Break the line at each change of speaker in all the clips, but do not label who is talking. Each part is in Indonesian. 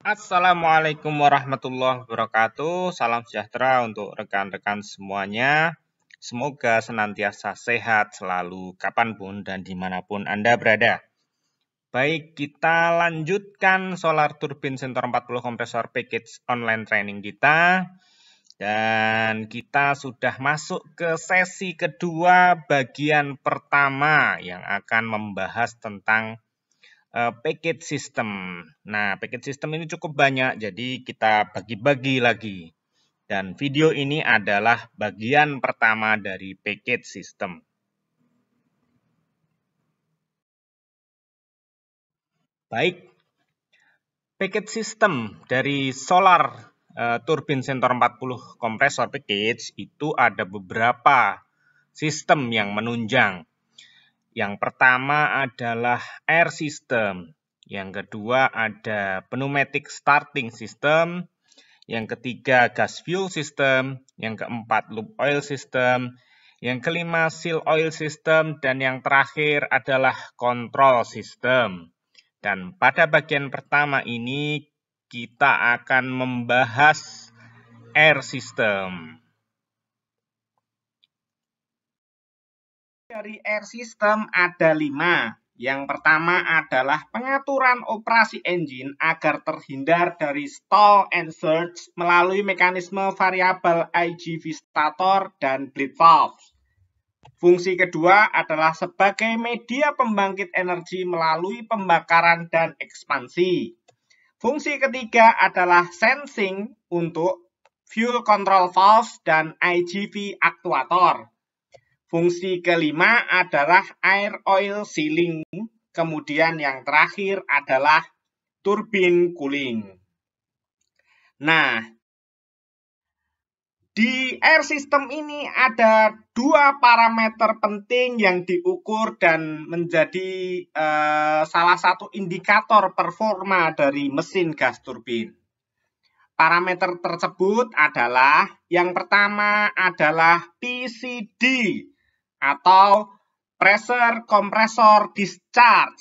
Assalamualaikum warahmatullahi wabarakatuh. Salam sejahtera untuk rekan-rekan semuanya. Semoga senantiasa sehat selalu, kapanpun dan dimanapun Anda berada. Baik, kita lanjutkan Solar turbin Center 40 Kompresor Package Online Training kita. Dan kita sudah masuk ke sesi kedua bagian pertama yang akan membahas tentang uh, package system. Nah, package system ini cukup banyak, jadi kita bagi-bagi lagi. Dan video ini adalah bagian pertama dari package system. Baik, package system dari solar eh, Turbin turbine sentor 40 kompresor package itu ada beberapa sistem yang menunjang. Yang pertama adalah air system, yang kedua ada pneumatic starting system, yang ketiga gas fuel system, yang keempat loop oil system, yang kelima seal oil system, dan yang terakhir adalah control system. Dan pada bagian pertama ini kita akan membahas air system. dari air system ada lima. Yang pertama adalah pengaturan operasi engine agar terhindar dari stall and surge melalui mekanisme variabel IGV stator dan bleed valve. Fungsi kedua adalah sebagai media pembangkit energi melalui pembakaran dan ekspansi. Fungsi ketiga adalah sensing untuk fuel control valve dan IGV aktuator. Fungsi kelima adalah air oil sealing. Kemudian yang terakhir adalah turbin cooling. Nah, di air system ini ada dua parameter penting yang diukur dan menjadi eh, salah satu indikator performa dari mesin gas turbin. Parameter tersebut adalah yang pertama adalah PCD atau pressure compressor discharge.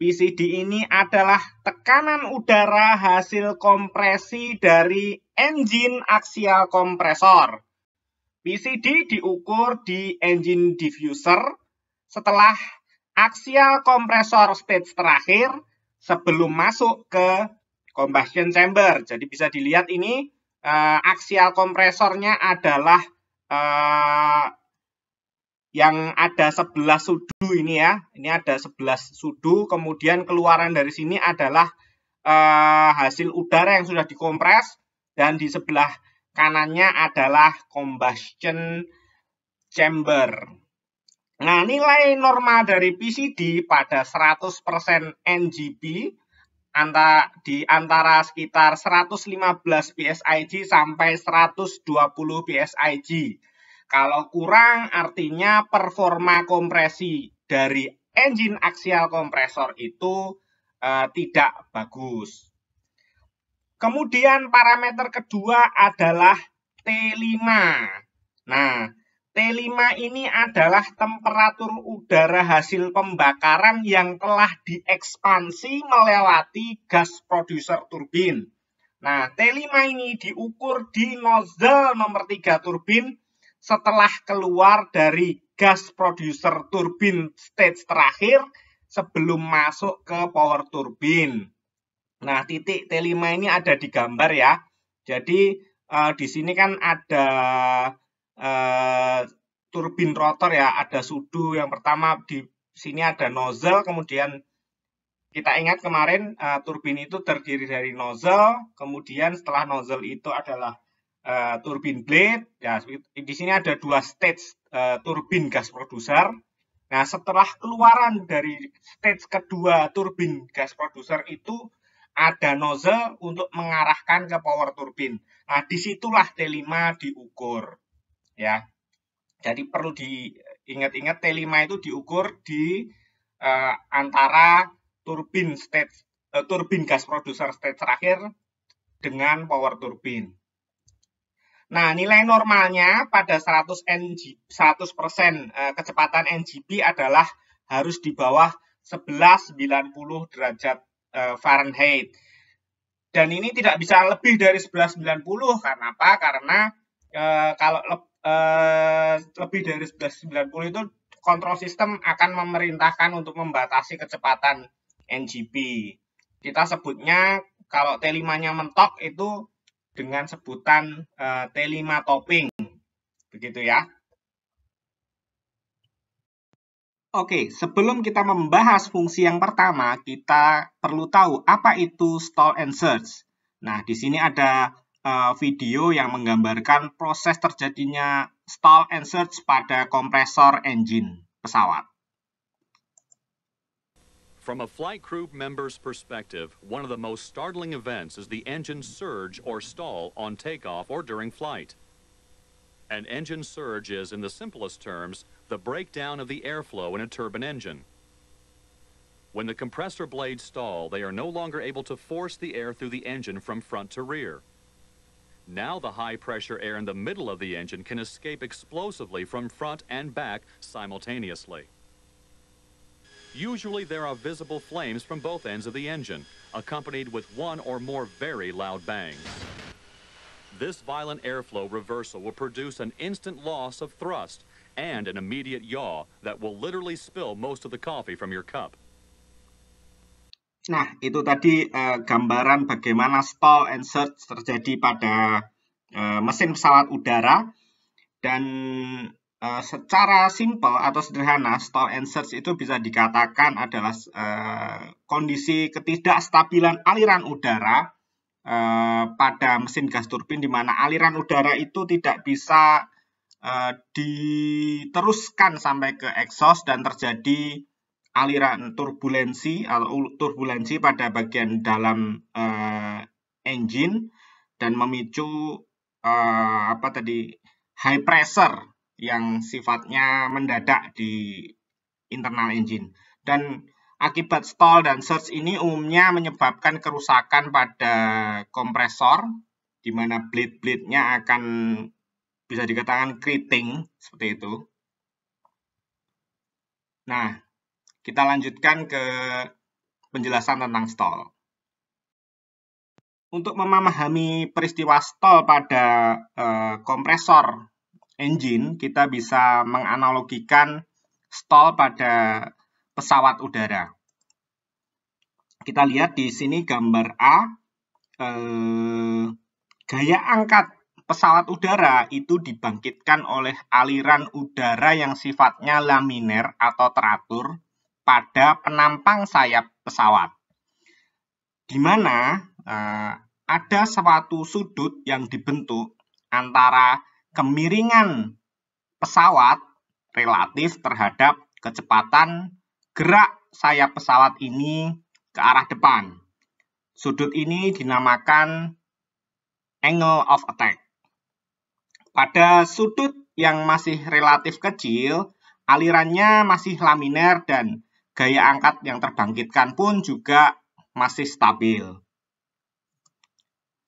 PCD ini adalah tekanan udara hasil kompresi dari engine axial kompresor. PCD diukur di engine diffuser setelah axial kompresor stage terakhir sebelum masuk ke combustion chamber. Jadi bisa dilihat ini uh, eh, aksial kompresornya adalah uh, yang ada 11 sudu ini ya. Ini ada 11 sudu, kemudian keluaran dari sini adalah eh, hasil udara yang sudah dikompres dan di sebelah kanannya adalah combustion chamber. Nah, nilai normal dari PCD pada 100% NGP antara di antara sekitar 115 PSIG sampai 120 PSIG. Kalau kurang artinya performa kompresi dari engine axial kompresor itu eh, tidak bagus. Kemudian parameter kedua adalah T5. Nah, T5 ini adalah temperatur udara hasil pembakaran yang telah diekspansi melewati gas produser turbin. Nah, T5 ini diukur di nozzle nomor 3 turbin setelah keluar dari gas producer turbin stage terakhir sebelum masuk ke power turbin. Nah, titik T5 ini ada di gambar ya. Jadi, eh, di sini kan ada eh, turbin rotor ya, ada sudu yang pertama di sini ada nozzle, kemudian kita ingat kemarin uh, turbin itu terdiri dari nozzle, kemudian setelah nozzle itu adalah uh, turbin blade. Ya, di sini ada dua stage uh, turbin gas produser. Nah, setelah keluaran dari stage kedua turbin gas produser itu ada nozzle untuk mengarahkan ke power turbin. Nah, disitulah T5 diukur. Ya, jadi perlu diingat-ingat T5 itu diukur di uh, antara turbin stage uh, turbin gas produser stage terakhir dengan power turbin. Nah, nilai normalnya pada 100 ng 100% kecepatan NGP adalah harus di bawah 1190 derajat eh, Fahrenheit. Dan ini tidak bisa lebih dari 1190 karena apa? Karena e, kalau le, e, eh, lebih dari 1190 itu kontrol sistem akan memerintahkan untuk membatasi kecepatan NGP. Kita sebutnya kalau T5-nya mentok itu dengan sebutan uh, eh, T5 topping. Begitu ya. Oke, sebelum kita membahas fungsi yang pertama, kita perlu tahu apa itu stall and search. Nah, di sini ada uh, video yang menggambarkan proses terjadinya stall and search pada kompresor engine pesawat. From a flight crew member's perspective, one of the most startling events is the engine surge or stall on takeoff or during flight. An engine surge is, in the simplest terms, the breakdown of the airflow in a turbine engine. When the compressor blades stall, they are no longer able to force the air through the engine from front to rear. Now the high-pressure air in the middle of the engine can escape explosively from front and back simultaneously. Usually there are visible flames from both ends of the engine, accompanied with one or more very loud bangs. This violent airflow reversal will produce an instant loss of thrust and an immediate yaw that will literally spill most of the coffee from your cup. Nah, itu tadi uh, gambaran bagaimana stall and surge terjadi pada uh, mesin pesawat udara dan Uh, secara simple atau sederhana, stall and search itu bisa dikatakan adalah uh, kondisi ketidakstabilan aliran udara uh, pada mesin gas turbin, di mana aliran udara itu tidak bisa uh, diteruskan sampai ke exhaust dan terjadi aliran turbulensi atau turbulensi pada bagian dalam uh, engine dan memicu uh, apa tadi high pressure yang sifatnya mendadak di internal engine. Dan akibat stall dan surge ini umumnya menyebabkan kerusakan pada kompresor, di mana blade-blade-nya akan bisa dikatakan keriting, seperti itu. Nah, kita lanjutkan ke penjelasan tentang stall. Untuk memahami peristiwa stall pada uh, kompresor engine, kita bisa menganalogikan stall pada pesawat udara. Kita lihat di sini gambar A, eh, gaya angkat pesawat udara itu dibangkitkan oleh aliran udara yang sifatnya laminar atau teratur pada penampang sayap pesawat. Di mana eh, ada suatu sudut yang dibentuk antara kemiringan pesawat relatif terhadap kecepatan gerak sayap pesawat ini ke arah depan. Sudut ini dinamakan angle of attack. Pada sudut yang masih relatif kecil, alirannya masih laminar dan gaya angkat yang terbangkitkan pun juga masih stabil.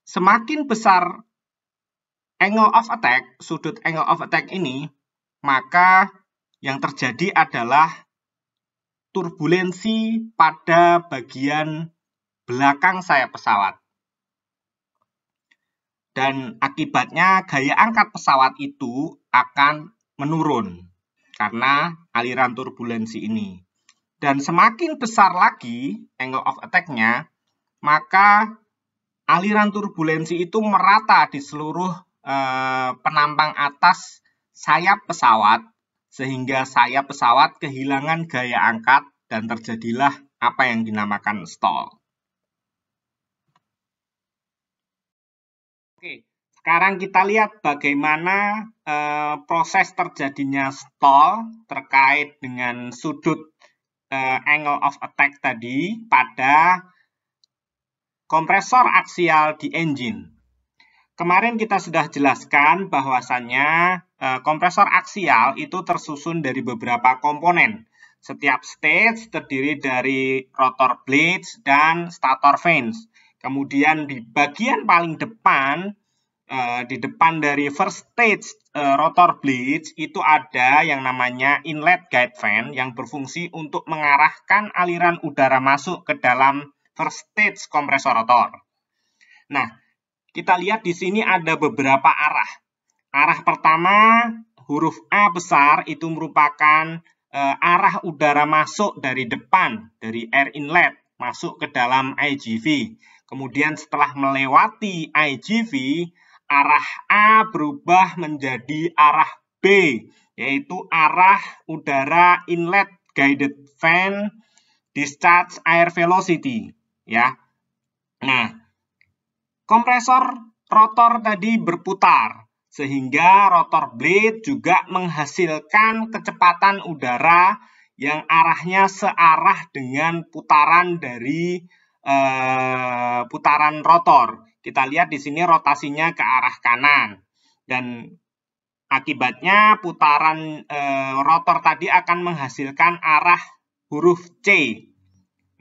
Semakin besar angle of attack, sudut angle of attack ini, maka yang terjadi adalah turbulensi pada bagian belakang sayap pesawat. Dan akibatnya gaya angkat pesawat itu akan menurun karena aliran turbulensi ini. Dan semakin besar lagi angle of attack-nya, maka aliran turbulensi itu merata di seluruh Penambang eh, penampang atas sayap pesawat sehingga sayap pesawat kehilangan gaya angkat dan terjadilah apa yang dinamakan stall. Oke, sekarang kita lihat bagaimana e, proses terjadinya stall terkait dengan sudut e, angle of attack tadi pada kompresor aksial di engine. Kemarin kita sudah jelaskan bahwasannya e, kompresor aksial itu tersusun dari beberapa komponen. Setiap stage terdiri dari rotor blades dan stator vanes. Kemudian di bagian paling depan, e, di depan dari first stage e, rotor blades itu ada yang namanya inlet guide fan yang berfungsi untuk mengarahkan aliran udara masuk ke dalam first stage kompresor rotor. Nah, kita lihat di sini ada beberapa arah. Arah pertama, huruf A besar itu merupakan e, arah udara masuk dari depan, dari air inlet, masuk ke dalam IGV. Kemudian setelah melewati IGV, arah A berubah menjadi arah B, yaitu arah udara inlet guided fan discharge air velocity. Ya, Nah, Kompresor rotor tadi berputar, sehingga rotor blade juga menghasilkan kecepatan udara yang arahnya searah dengan putaran dari eh, putaran rotor. Kita lihat di sini rotasinya ke arah kanan dan akibatnya putaran eh, rotor tadi akan menghasilkan arah huruf C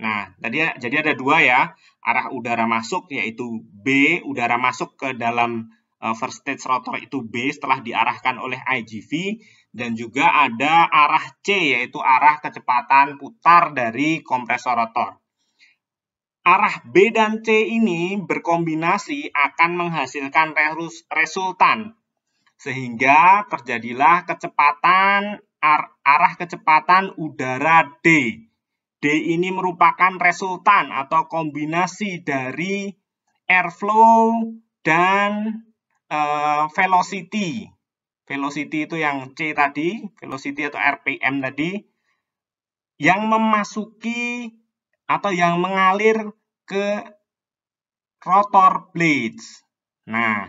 Nah, tadi ya, jadi ada dua ya, arah udara masuk yaitu B, udara masuk ke dalam eh, first stage rotor itu B setelah diarahkan oleh IGV dan juga ada arah C yaitu arah kecepatan putar dari kompresor rotor. Arah B dan C ini berkombinasi akan menghasilkan resultan sehingga terjadilah kecepatan arah kecepatan udara D D ini merupakan resultan atau kombinasi dari airflow dan uh, velocity. Velocity itu yang C tadi, velocity atau RPM tadi, yang memasuki atau yang mengalir ke rotor blades. Nah,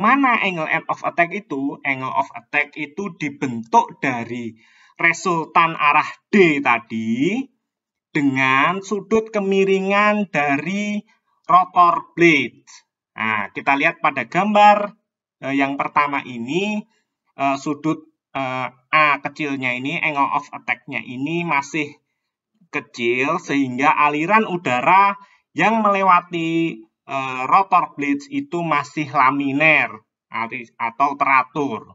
mana angle of attack itu? Angle of attack itu dibentuk dari resultan arah D tadi, dengan sudut kemiringan dari rotor blade. Nah, kita lihat pada gambar eh, yang pertama ini, eh, sudut eh, A kecilnya ini, angle of attack-nya ini masih kecil, sehingga aliran udara yang melewati eh, rotor blade itu masih laminar atau teratur.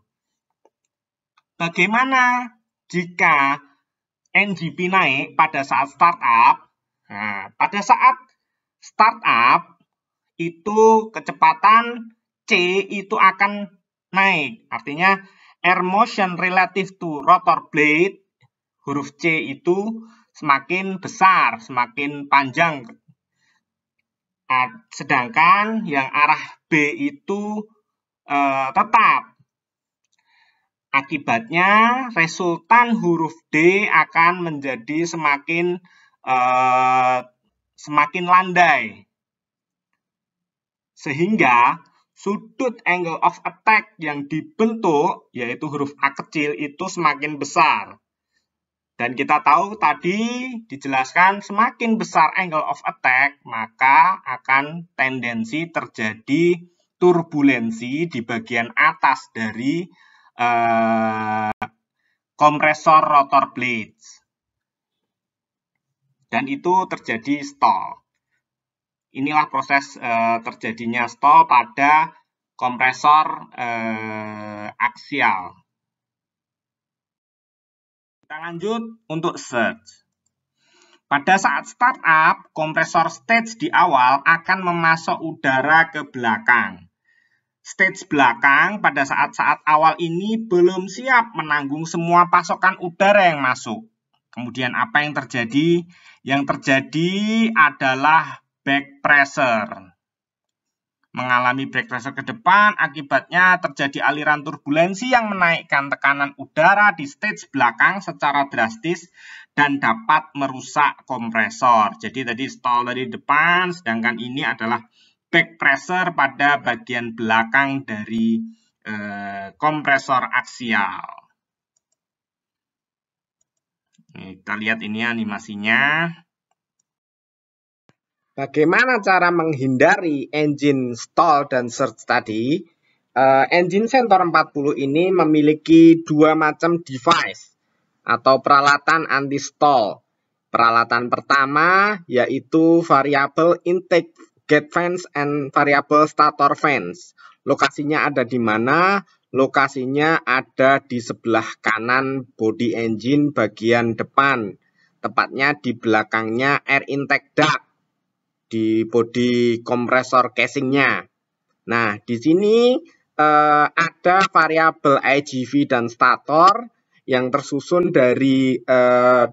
Bagaimana jika NGP naik pada saat startup. Nah, pada saat startup itu kecepatan C itu akan naik. Artinya air motion relative to rotor blade huruf C itu semakin besar, semakin panjang. Nah, sedangkan yang arah B itu eh, tetap Akibatnya resultan huruf D akan menjadi semakin eh, semakin landai. Sehingga sudut angle of attack yang dibentuk yaitu huruf A kecil itu semakin besar. Dan kita tahu tadi dijelaskan semakin besar angle of attack, maka akan tendensi terjadi turbulensi di bagian atas dari uh, kompresor rotor blades. Dan itu terjadi stall. Inilah proses uh, terjadinya stall pada kompresor uh, eh, aksial. Kita lanjut untuk search. Pada saat startup, kompresor stage di awal akan memasok udara ke belakang stage belakang pada saat-saat awal ini belum siap menanggung semua pasokan udara yang masuk. Kemudian apa yang terjadi? Yang terjadi adalah back pressure. Mengalami back pressure ke depan, akibatnya terjadi aliran turbulensi yang menaikkan tekanan udara di stage belakang secara drastis dan dapat merusak kompresor. Jadi tadi stall dari depan, sedangkan ini adalah back pressure pada bagian belakang dari eh, kompresor aksial. kita lihat ini animasinya. Bagaimana cara menghindari engine stall dan surge tadi? Eh, engine sensor 40 ini memiliki dua macam device atau peralatan anti stall. Peralatan pertama yaitu variable intake get fans and variable stator fans. Lokasinya ada di mana? Lokasinya ada di sebelah kanan body engine bagian depan. Tepatnya di belakangnya air intake duct di body kompresor casingnya. Nah, di sini eh, ada variabel IGV dan stator yang tersusun dari eh,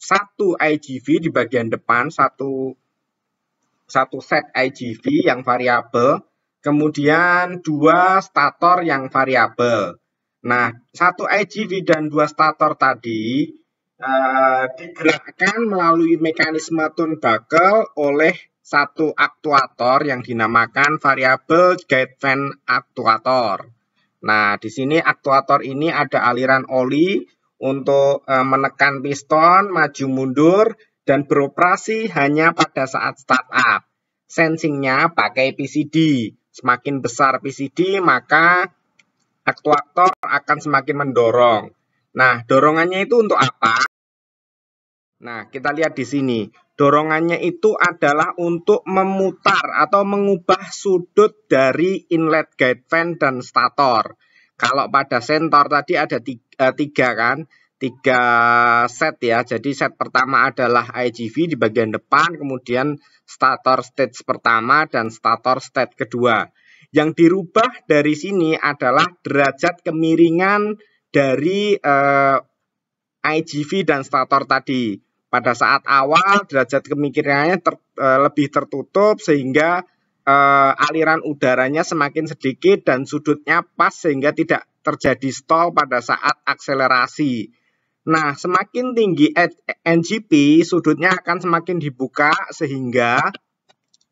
satu IGV di bagian depan, satu satu set IGV yang variabel, kemudian dua stator yang variabel. Nah, satu IGV dan dua stator tadi uh, digerakkan melalui mekanisme tune oleh satu aktuator yang dinamakan variabel guide fan aktuator. Nah, di sini aktuator ini ada aliran oli untuk uh, menekan piston maju mundur dan beroperasi hanya pada saat startup. Sensingnya pakai PCD. Semakin besar PCD, maka aktuator akan semakin mendorong. Nah, dorongannya itu untuk apa? Nah, kita lihat di sini. Dorongannya itu adalah untuk memutar atau mengubah sudut dari inlet guide fan dan stator. Kalau pada sentor tadi ada tiga, eh, tiga kan, tiga set ya. Jadi set pertama adalah IGV di bagian depan, kemudian stator stage pertama dan stator stage kedua. Yang dirubah dari sini adalah derajat kemiringan dari eh, IGV dan stator tadi. Pada saat awal derajat kemiringannya ter, eh, lebih tertutup sehingga eh, aliran udaranya semakin sedikit dan sudutnya pas sehingga tidak terjadi stall pada saat akselerasi. Nah, semakin tinggi NGP, sudutnya akan semakin dibuka sehingga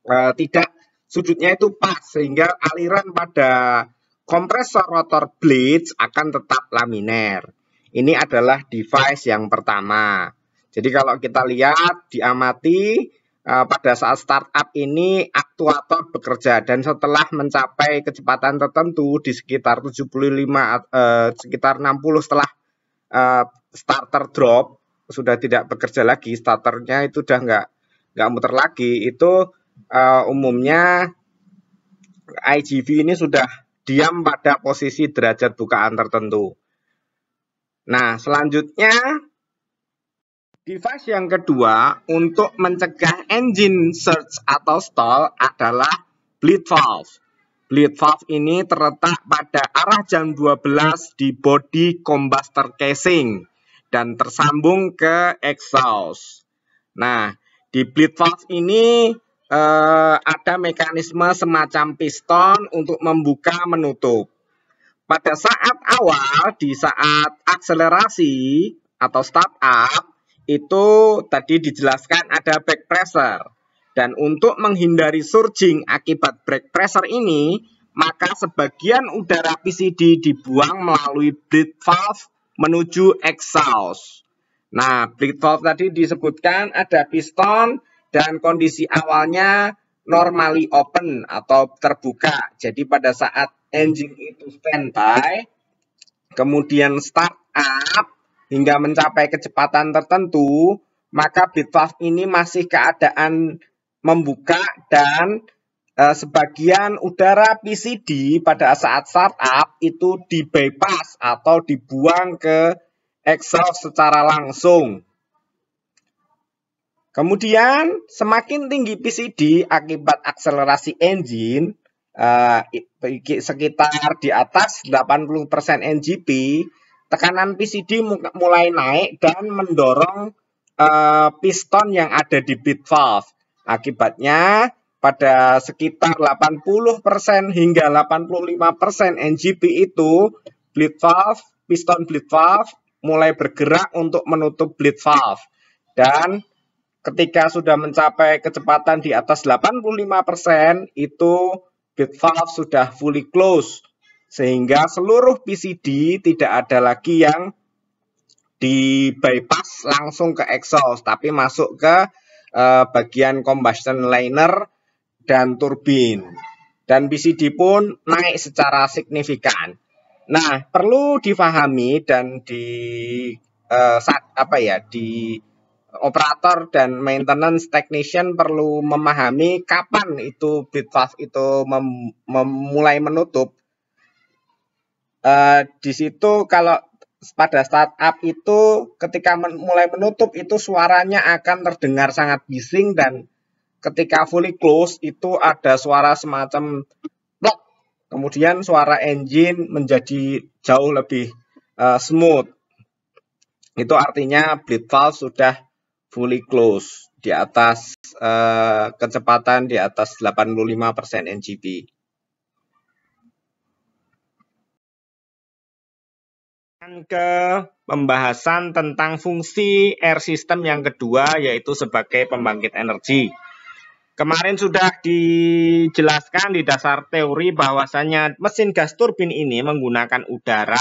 uh, tidak sudutnya itu pas sehingga aliran pada kompresor rotor blades akan tetap laminar. Ini adalah device yang pertama. Jadi kalau kita lihat diamati uh, pada saat startup ini aktuator bekerja dan setelah mencapai kecepatan tertentu di sekitar 75 uh, eh, sekitar 60 setelah Eh, starter drop sudah tidak bekerja lagi starternya itu udah nggak nggak muter lagi itu uh, umumnya IGV ini sudah diam pada posisi derajat bukaan tertentu. Nah selanjutnya device yang kedua untuk mencegah engine search atau stall adalah bleed valve valve ini terletak pada arah jam 12 di body combustor casing dan tersambung ke exhaust. Nah, di bleed valve ini eh, ada mekanisme semacam piston untuk membuka menutup. Pada saat awal, di saat akselerasi atau start up itu tadi dijelaskan ada back pressure. Dan untuk menghindari surging akibat break pressure ini, maka sebagian udara PCD dibuang melalui bleed valve menuju exhaust. Nah, bleed valve tadi disebutkan ada piston dan kondisi awalnya normally open atau terbuka. Jadi pada saat engine itu standby, kemudian start up hingga mencapai kecepatan tertentu, maka bleed valve ini masih keadaan membuka dan eh, sebagian udara PCD pada saat startup itu di bypass atau dibuang ke exhaust secara langsung. Kemudian semakin tinggi PCD akibat akselerasi engine uh, sekitar di atas 80% NGP, tekanan PCD mulai naik dan mendorong uh, piston yang ada di bit valve Akibatnya pada sekitar 80% hingga 85% NGP itu bleed valve, piston bleed valve mulai bergerak untuk menutup bleed valve. Dan ketika sudah mencapai kecepatan di atas 85%, itu bleed valve sudah fully close, Sehingga seluruh PCD tidak ada lagi yang di bypass langsung ke exhaust, tapi masuk ke Eh, bagian combustion liner dan turbin. Dan PCD pun naik secara signifikan. Nah, perlu difahami dan di uh, eh, saat, apa ya di operator dan maintenance technician perlu memahami kapan itu bit valve itu mem memulai menutup. Uh, di situ kalau pada startup itu ketika men mulai menutup itu suaranya akan terdengar sangat bising dan ketika fully close itu ada suara semacam blok. Kemudian suara engine menjadi jauh lebih uh, smooth. Itu artinya bleed valve sudah fully close di atas uh, kecepatan di atas 85% NGP. akan ke pembahasan tentang fungsi air system yang kedua yaitu sebagai pembangkit energi. Kemarin sudah dijelaskan di dasar teori bahwasanya mesin gas turbin ini menggunakan udara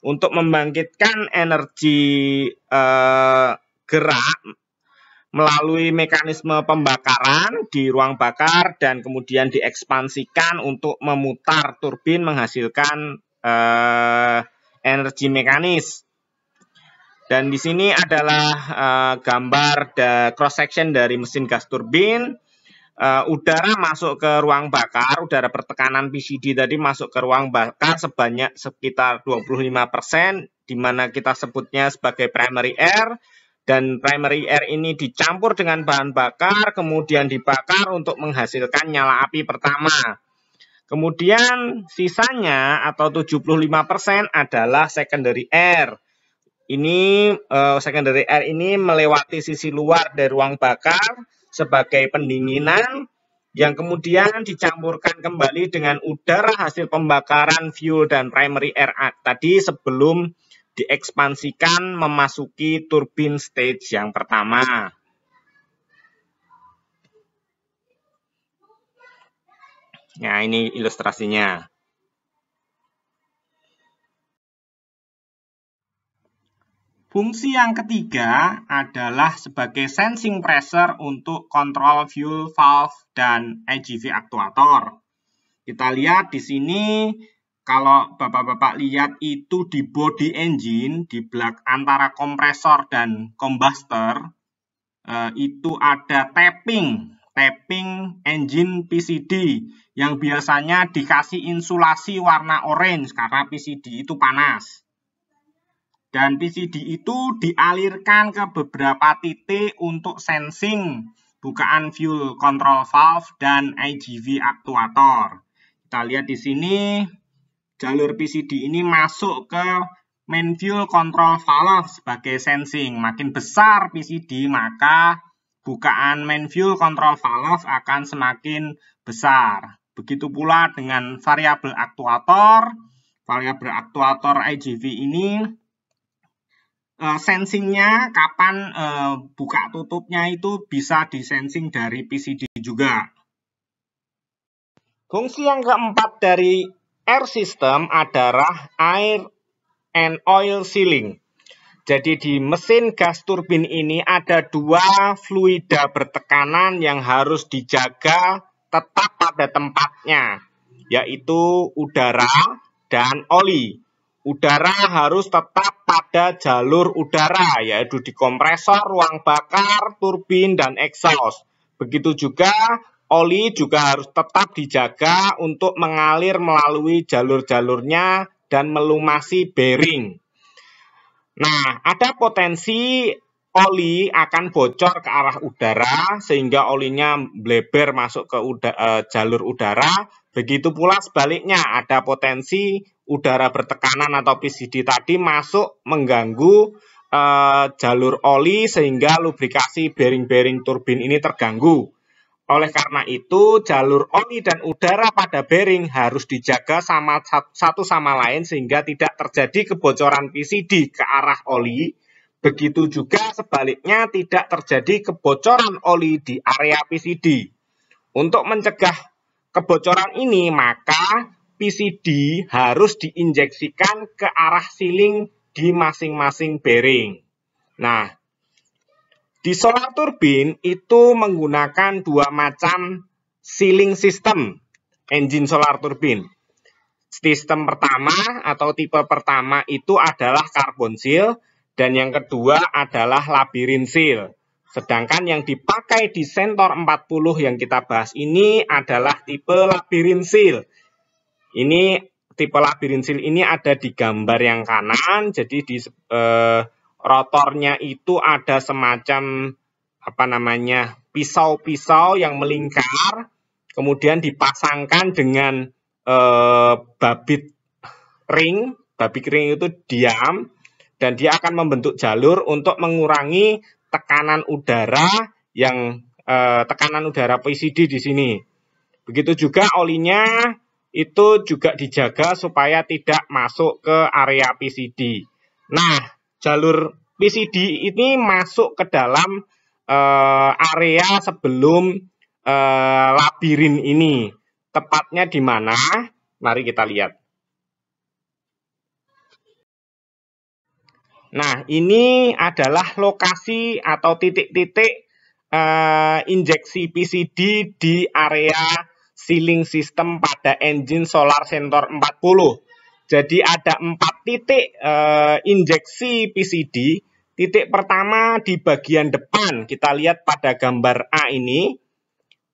untuk membangkitkan energi eh, gerak melalui mekanisme pembakaran di ruang bakar dan kemudian diekspansikan untuk memutar turbin menghasilkan eh, energi mekanis. Dan di sini adalah uh, gambar the cross section dari mesin gas turbin. Uh, udara masuk ke ruang bakar, udara pertekanan PCD tadi masuk ke ruang bakar sebanyak sekitar 25%, di mana kita sebutnya sebagai primary air. Dan primary air ini dicampur dengan bahan bakar, kemudian dibakar untuk menghasilkan nyala api pertama. Kemudian sisanya atau 75% adalah secondary air. Ini uh, secondary air ini melewati sisi luar dari ruang bakar sebagai pendinginan yang kemudian dicampurkan kembali dengan udara hasil pembakaran fuel dan primary air tadi sebelum diekspansikan memasuki turbin stage yang pertama. Ya ini ilustrasinya. Fungsi yang ketiga adalah sebagai sensing pressure untuk kontrol fuel valve dan EGV aktuator. Kita lihat di sini kalau Bapak-bapak lihat itu di body engine di belak antara kompresor dan combustor eh, itu ada tapping tapping engine PCD yang biasanya dikasih insulasi warna orange karena PCD itu panas. Dan PCD itu dialirkan ke beberapa titik untuk sensing bukaan fuel control valve dan IGV aktuator. Kita lihat di sini jalur PCD ini masuk ke main fuel control valve sebagai sensing. Makin besar PCD maka bukaan main fuel control valve akan semakin besar. Begitu pula dengan variabel aktuator. Variabel aktuator IGV ini e, sensingnya kapan e, buka tutupnya itu bisa disensing dari PCD juga. Fungsi yang keempat dari air system adalah air and oil sealing. Jadi di mesin gas turbin ini ada dua fluida bertekanan yang harus dijaga tetap pada tempatnya, yaitu udara dan oli. Udara harus tetap pada jalur udara, yaitu di kompresor, ruang bakar, turbin, dan exhaust. Begitu juga oli juga harus tetap dijaga untuk mengalir melalui jalur-jalurnya dan melumasi bearing. Nah, ada potensi oli akan bocor ke arah udara sehingga olinya bleber masuk ke uda, e, jalur udara. Begitu pula sebaliknya ada potensi udara bertekanan atau PCD tadi masuk mengganggu e, jalur oli sehingga lubrikasi bearing-bearing turbin ini terganggu. Oleh karena itu, jalur oli dan udara pada bearing harus dijaga sama satu sama lain sehingga tidak terjadi kebocoran PCD ke arah oli. Begitu juga sebaliknya tidak terjadi kebocoran oli di area PCD. Untuk mencegah kebocoran ini, maka PCD harus diinjeksikan ke arah siling di masing-masing bearing. Nah, di solar turbin itu menggunakan dua macam sealing system engine solar turbin. Sistem pertama atau tipe pertama itu adalah carbon seal dan yang kedua adalah labirin seal. Sedangkan yang dipakai di Sentor 40 yang kita bahas ini adalah tipe labirin seal. Ini tipe labirin seal ini ada di gambar yang kanan, jadi di eh, rotornya itu ada semacam apa namanya pisau-pisau yang melingkar kemudian dipasangkan dengan eh, babit ring babit ring itu diam dan dia akan membentuk jalur untuk mengurangi tekanan udara yang eh, tekanan udara PCD di sini begitu juga olinya itu juga dijaga supaya tidak masuk ke area PCD nah jalur PCD ini masuk ke dalam uh, area sebelum uh, labirin ini. Tepatnya di mana? Mari kita lihat. Nah, ini adalah lokasi atau titik-titik uh, injeksi PCD di area sealing system pada engine solar sensor 40. Jadi ada empat titik uh, injeksi PCD. Titik pertama di bagian depan, kita lihat pada gambar A ini.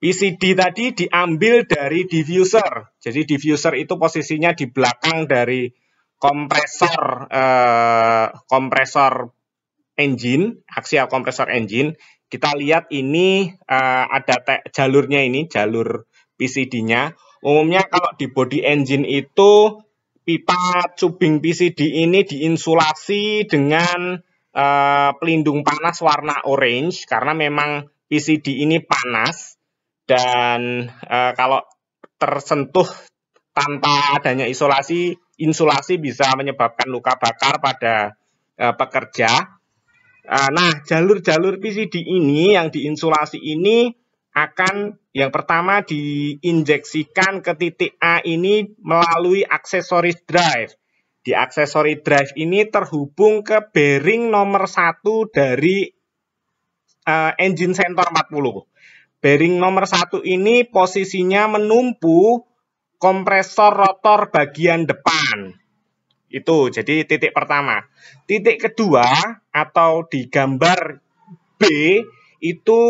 PCD tadi diambil dari diffuser. Jadi diffuser itu posisinya di belakang dari kompresor eh, kompresor engine, aksial kompresor engine. Kita lihat ini eh, ada jalurnya ini, jalur PCD-nya. Umumnya kalau di body engine itu pipa cubing PCD ini diinsulasi dengan uh, pelindung panas warna orange karena memang PCD ini panas dan uh, kalau tersentuh tanpa adanya isolasi insulasi bisa menyebabkan luka bakar pada uh, pekerja. Uh, nah jalur-jalur PCD ini yang diinsulasi ini akan yang pertama diinjeksikan ke titik A ini melalui aksesoris drive. Di aksesoris drive ini terhubung ke bearing nomor satu dari uh, engine center 40. Bearing nomor satu ini posisinya menumpu kompresor rotor bagian depan. Itu jadi titik pertama. Titik kedua atau di gambar B itu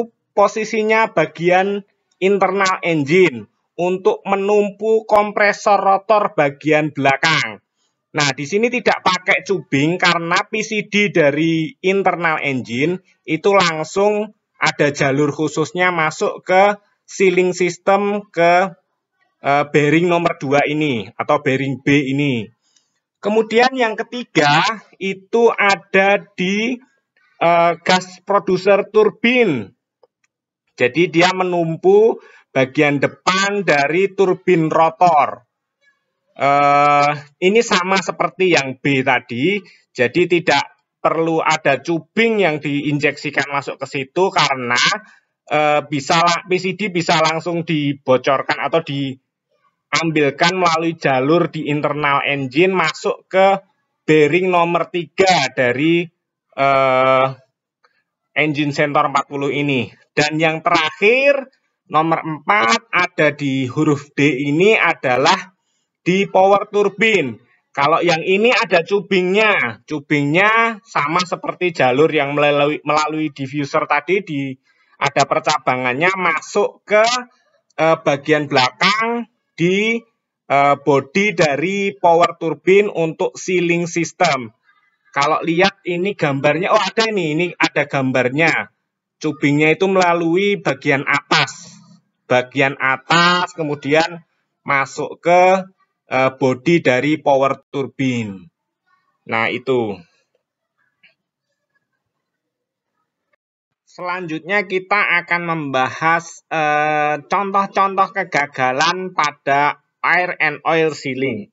posisinya bagian internal engine untuk menumpu kompresor rotor bagian belakang. Nah, di sini tidak pakai cubing karena PCD dari internal engine itu langsung ada jalur khususnya masuk ke sealing system ke e, bearing nomor 2 ini atau bearing B ini. Kemudian yang ketiga itu ada di e, gas producer turbin jadi dia menumpu bagian depan dari turbin rotor. Eh, ini sama seperti yang B tadi, jadi tidak perlu ada cubing yang diinjeksikan masuk ke situ karena eh, bisa PCD bisa langsung dibocorkan atau diambilkan melalui jalur di internal engine masuk ke bearing nomor 3 dari eh, engine sensor 40 ini. Dan yang terakhir nomor 4 ada di huruf D ini adalah di power turbine. Kalau yang ini ada cubingnya, cubingnya sama seperti jalur yang melalui, melalui diffuser tadi di ada percabangannya masuk ke eh, bagian belakang di eh, body dari power turbine untuk sealing system. Kalau lihat ini gambarnya, oh ada ini, ini ada gambarnya. Cubingnya itu melalui bagian atas. Bagian atas kemudian masuk ke uh, e, body dari power turbine. Nah, itu. Selanjutnya kita akan membahas e, contoh-contoh kegagalan pada air and oil sealing.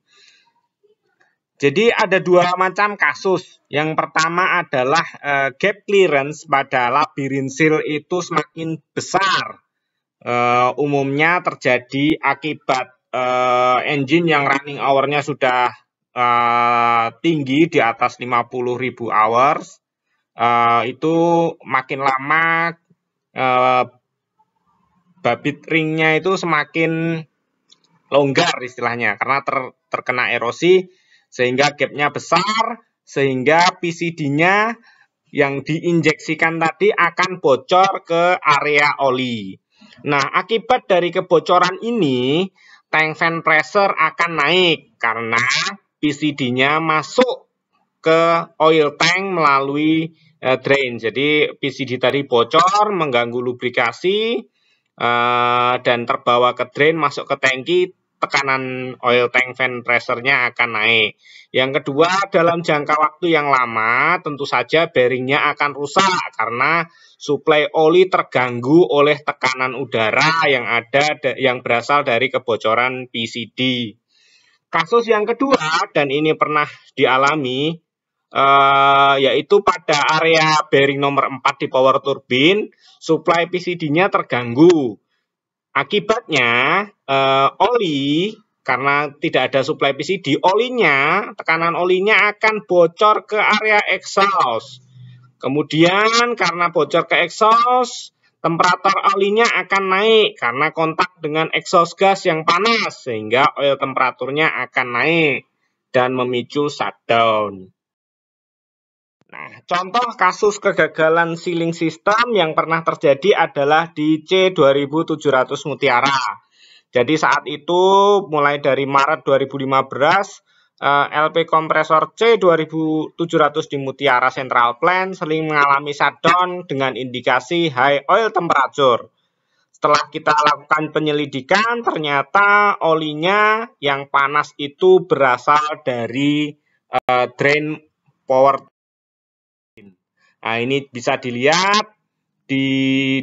Jadi ada dua macam kasus. Yang pertama adalah uh, gap clearance pada labirinsil itu semakin besar. Uh, umumnya terjadi akibat uh, engine yang running hour-nya sudah uh, tinggi di atas 50 ribu hours. Uh, itu makin lama uh, babit ringnya itu semakin longgar istilahnya karena ter, terkena erosi sehingga gapnya besar, sehingga PCD-nya yang diinjeksikan tadi akan bocor ke area oli. Nah, akibat dari kebocoran ini, tank fan pressure akan naik karena PCD-nya masuk ke oil tank melalui eh, drain. Jadi, PCD tadi bocor, mengganggu lubrikasi, eh, dan terbawa ke drain, masuk ke tangki, tekanan oil tank fan pressure-nya akan naik. Yang kedua, dalam jangka waktu yang lama, tentu saja bearingnya akan rusak karena suplai oli terganggu oleh tekanan udara yang ada yang berasal dari kebocoran PCD. Kasus yang kedua, dan ini pernah dialami, eh, yaitu pada area bearing nomor 4 di power turbine, suplai PCD-nya terganggu Akibatnya uh, oli karena tidak ada suplai PCD, olinya, tekanan olinya akan bocor ke area exhaust. Kemudian karena bocor ke exhaust, temperatur olinya akan naik karena kontak dengan exhaust gas yang panas sehingga oil temperaturnya akan naik dan memicu shutdown. Nah, contoh kasus kegagalan sealing system yang pernah terjadi adalah di C2700 Mutiara. Jadi saat itu mulai dari Maret 2015 LP eh, kompresor C2700 di Mutiara Central Plant sering mengalami shutdown dengan indikasi high oil temperature. Setelah kita lakukan penyelidikan, ternyata olinya yang panas itu berasal dari uh, drain power Nah, ini bisa dilihat di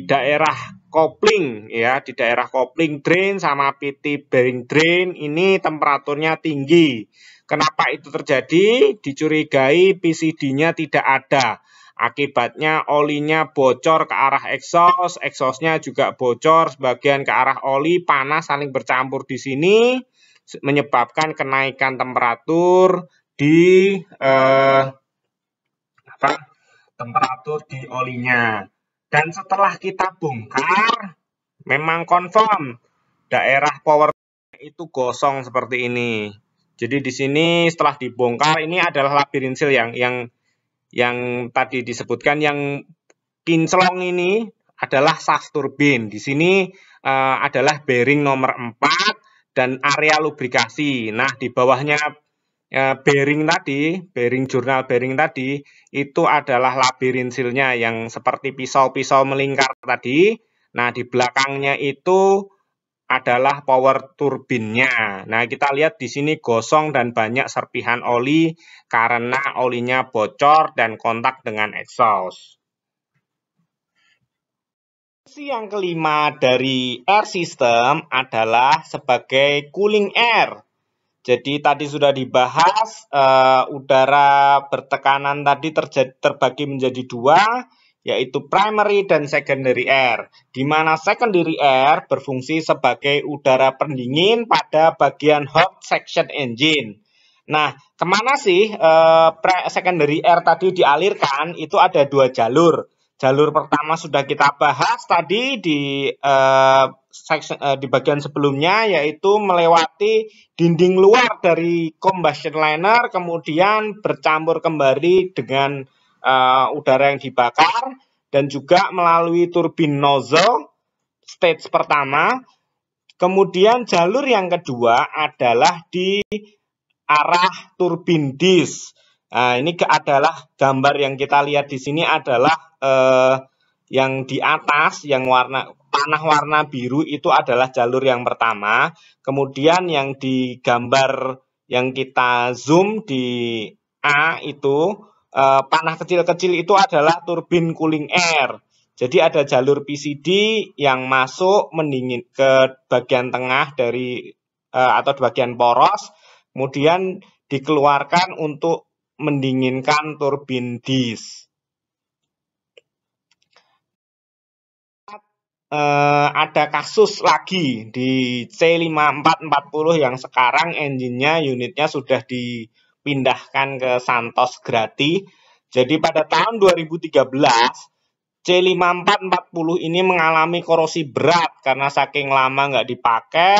daerah kopling ya, di daerah kopling drain sama PT bearing drain ini temperaturnya tinggi. Kenapa itu terjadi? Dicurigai PCD-nya tidak ada. Akibatnya olinya bocor ke arah exhaust, eksosnya juga bocor sebagian ke arah oli, panas saling bercampur di sini menyebabkan kenaikan temperatur di eh, apa? temperatur di olinya. Dan setelah kita bongkar, memang confirm daerah power itu gosong seperti ini. Jadi di sini setelah dibongkar ini adalah labirinsil yang yang yang tadi disebutkan yang kinclong ini adalah shaft turbine. Di sini uh, adalah bearing nomor 4 dan area lubrikasi. Nah, di bawahnya Ya, bearing tadi, bearing jurnal bearing tadi itu adalah labirinsilnya yang seperti pisau-pisau melingkar tadi. Nah, di belakangnya itu adalah power turbinnya. Nah, kita lihat di sini gosong dan banyak serpihan oli karena olinya bocor dan kontak dengan exhaust. Fungsi yang kelima dari air system adalah sebagai cooling air jadi tadi sudah dibahas uh, udara bertekanan tadi terjadi, terbagi menjadi dua, yaitu primary dan secondary air, di mana secondary air berfungsi sebagai udara pendingin pada bagian hot section engine. Nah, kemana sih uh, secondary air tadi dialirkan? Itu ada dua jalur. Jalur pertama sudah kita bahas tadi di uh, section, uh, di bagian sebelumnya yaitu melewati dinding luar dari combustion liner kemudian bercampur kembali dengan uh, udara yang dibakar dan juga melalui turbin nozzle stage pertama. Kemudian jalur yang kedua adalah di arah turbin disk. Nah, ini adalah gambar yang kita lihat di sini adalah eh, yang di atas yang warna panah warna biru itu adalah jalur yang pertama. Kemudian yang di gambar yang kita zoom di A itu eh, panah kecil-kecil itu adalah turbin cooling air. Jadi ada jalur PCD yang masuk mendingin ke bagian tengah dari eh, atau bagian poros, kemudian dikeluarkan untuk mendinginkan turbin disk. eh, ada kasus lagi di C5440 yang sekarang engine-nya unitnya sudah dipindahkan ke Santos Grati. Jadi pada tahun 2013 C5440 ini mengalami korosi berat karena saking lama nggak dipakai,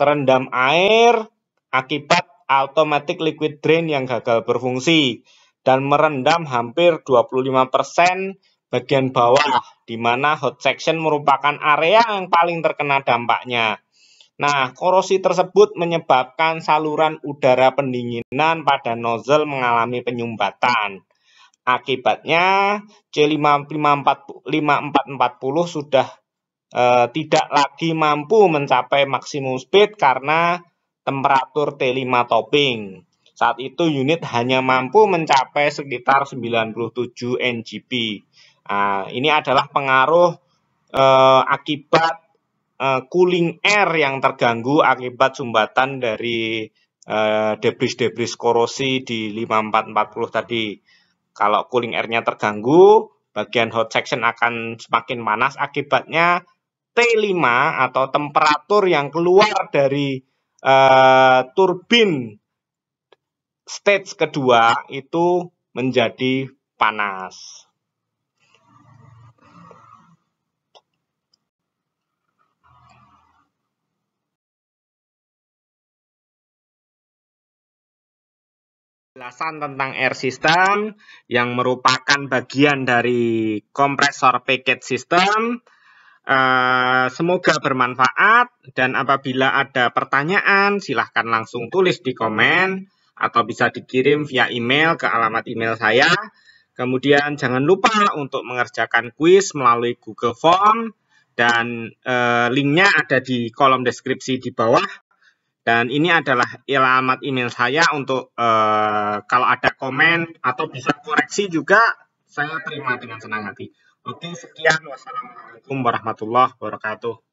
terendam air akibat automatic liquid drain yang gagal berfungsi dan merendam hampir 25% bagian bawah, di mana hot section merupakan area yang paling terkena dampaknya. Nah, korosi tersebut menyebabkan saluran udara pendinginan pada nozzle mengalami penyumbatan. Akibatnya, C5440 sudah e, tidak lagi mampu mencapai maksimum speed karena temperatur T5 topping. Saat itu unit hanya mampu mencapai sekitar 97 NGP. Nah, ini adalah pengaruh eh, akibat eh, cooling air yang terganggu akibat sumbatan dari eh, debris-debris eh, korosi di 5440 tadi. Kalau cooling airnya terganggu, bagian hot section akan semakin panas akibatnya T5 atau temperatur yang keluar dari eh, turbin stage kedua itu menjadi panas. Penjelasan tentang air system yang merupakan bagian dari kompresor packet system. Eh, semoga bermanfaat dan apabila ada pertanyaan silahkan langsung tulis di komen atau bisa dikirim via email ke alamat email saya. Kemudian jangan lupa untuk mengerjakan kuis melalui Google Form dan eh, linknya ada di kolom deskripsi di bawah. Dan ini adalah alamat email saya untuk uh, kalau ada komen atau bisa koreksi juga saya terima dengan senang hati. Oke, sekian. Wassalamualaikum warahmatullahi wabarakatuh.